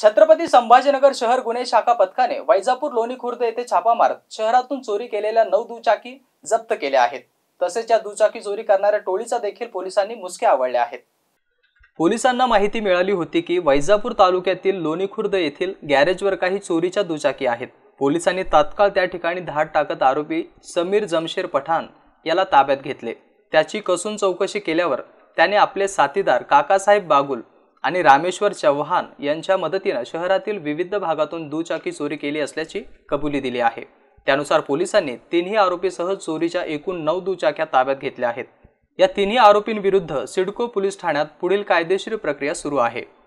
छत्रपती संभाजीनगर शहर गुन्हे शाखा पथकाने वैजापूर लोणी खुर्द येथे छापा मारत शहरातून चोरी केलेल्या नऊ दुचाकी जप्त केल्या आहेत तसेच या दुचाकी चोरी करणाऱ्या टोळीचा देखील पोलिसांनी मुसके आवडल्या आहेत पोलिसांना माहिती मिळाली होती की वैजापूर तालुक्यातील लोणीखुर्द येथील गॅरेजवर काही चोरीच्या दुचाकी आहेत पोलिसांनी तात्काळ त्या ठिकाणी धाड टाकत आरोपी समीर जमशेर पठाण याला ताब्यात घेतले त्याची कसून चौकशी केल्यावर त्याने आपले साथीदार काकासाहेब बागुल आणि रामेश्वर चव्हाण यांच्या मदतीनं शहरातील विविध भागातून दुचाकी चोरी केली असल्याची कबुली दिली आहे त्यानुसार पोलिसांनी तिन्ही आरोपीसह चोरीच्या एकूण नऊ दुचाक्या ताब्यात घेतल्या आहेत या तिन्ही आरोपींविरुद्ध सिडको पोलीस ठाण्यात पुढील कायदेशीर प्रक्रिया सुरू आहे